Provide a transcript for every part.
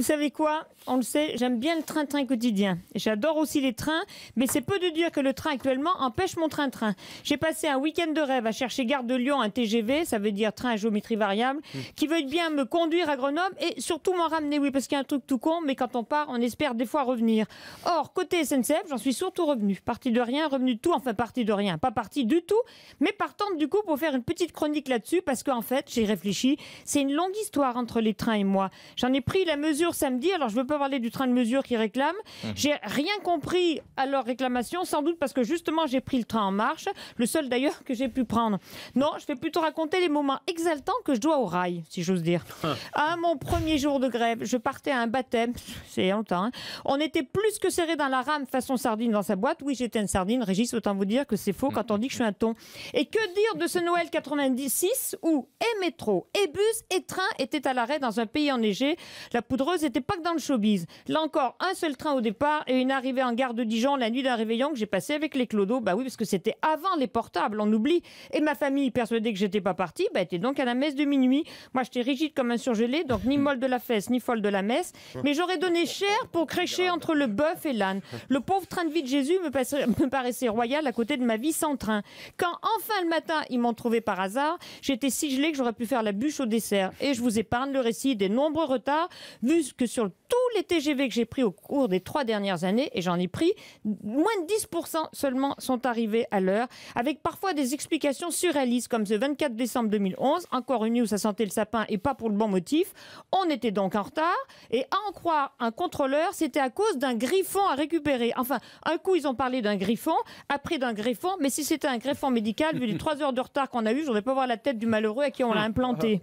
Vous savez quoi On le sait, j'aime bien le train-train quotidien. J'adore aussi les trains, mais c'est peu de dire que le train actuellement empêche mon train-train. J'ai passé un week-end de rêve à chercher gare de Lyon un TGV, ça veut dire train à géométrie variable, hmm. qui veut bien me conduire à Grenoble et surtout m'en ramener. Oui, parce qu'il y a un truc tout con, mais quand on part, on espère des fois revenir. Or, côté SNCF, j'en suis surtout revenu. Parti de rien, revenu de tout, enfin parti de rien, pas parti du tout, mais partante du coup pour faire une petite chronique là-dessus, parce qu'en fait, j'ai réfléchi, c'est une longue histoire entre les trains et moi. J'en ai pris la mesure samedi. Alors, je ne veux pas parler du train de mesure qui réclame. Mhm. J'ai rien compris à leur réclamation, sans doute parce que justement, j'ai pris le train en marche, le seul d'ailleurs que j'ai pu prendre. Non, je vais plutôt raconter les moments exaltants que je dois au rail, si j'ose dire. Ah. à mon premier jour de grève, je partais à un baptême, c'est longtemps. Hein. On était plus que serré dans la rame façon sardine dans sa boîte. Oui, j'étais une sardine, Régis, autant vous dire que c'est faux quand on dit que je suis un ton. Et que dire de ce Noël 96 où et métro, et bus, et train étaient à l'arrêt dans un pays enneigé, la poudre c'était pas que dans le showbiz. Là encore, un seul train au départ et une arrivée en gare de Dijon la nuit d'un réveillon que j'ai passé avec les clodos. Bah oui, parce que c'était avant les portables, on oublie. Et ma famille, persuadée que j'étais pas partie, bah, était donc à la messe de minuit. Moi, j'étais rigide comme un surgelé, donc ni molle de la fesse, ni folle de la messe. Mais j'aurais donné cher pour crécher entre le bœuf et l'âne. Le pauvre train de vie de Jésus me, paraissait royal à côté de ma vie sans train. Quand enfin le matin, ils m'ont trouvé par hasard, j'étais si gelé que j'aurais pu faire la bûche au dessert. Et je vous épargne le récit des nombreux retards, vu que sur tous les TGV que j'ai pris au cours des trois dernières années, et j'en ai pris, moins de 10% seulement sont arrivés à l'heure, avec parfois des explications surréalistes, comme ce 24 décembre 2011, encore une nuit où ça sentait le sapin et pas pour le bon motif. On était donc en retard, et à en croire un contrôleur, c'était à cause d'un griffon à récupérer. Enfin, un coup, ils ont parlé d'un griffon, après d'un griffon, mais si c'était un griffon médical, vu les trois heures de retard qu'on a eu, j'aurais pas voir la tête du malheureux à qui on l'a ah, implanté.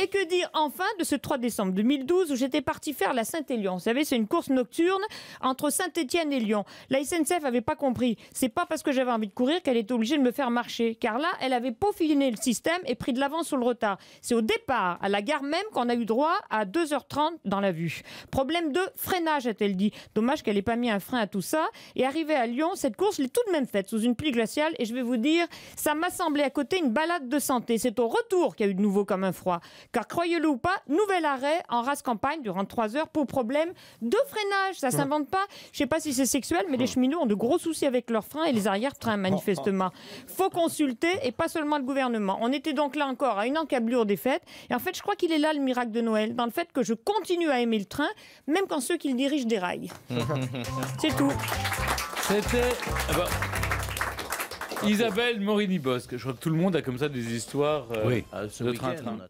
Et que dire enfin de ce 3 décembre 2012 où j'étais parti faire la Saint-Élion. Vous savez, c'est une course nocturne entre Saint-Étienne et Lyon. La SNCF n'avait pas compris. C'est pas parce que j'avais envie de courir qu'elle était obligée de me faire marcher. Car là, elle avait peaufiné le système et pris de l'avance sur le retard. C'est au départ, à la gare même, qu'on a eu droit à 2h30 dans la vue. Problème de freinage, a-t-elle dit. Dommage qu'elle n'ait pas mis un frein à tout ça. Et arrivée à Lyon, cette course, l'est tout de même faite sous une pluie glaciale. Et je vais vous dire, ça m'a semblé à côté une balade de santé. C'est au retour qu'il y a eu de nouveau comme un froid. Car croyez-le ou pas, nouvel arrêt en race campagne du durant trois heures pour problème de freinage. Ça ne s'invente pas. Je ne sais pas si c'est sexuel, mais les cheminots ont de gros soucis avec leurs freins et les arrière-trains, manifestement. Faut consulter et pas seulement le gouvernement. On était donc là encore à une encablure des fêtes. Et en fait, je crois qu'il est là le miracle de Noël, dans le fait que je continue à aimer le train, même quand ceux qui le dirigent déraillent. c'est tout. C'était. Ah bah, Isabelle Morini-Bosque, je crois que tout le monde a comme ça des histoires euh, oui. de train-train.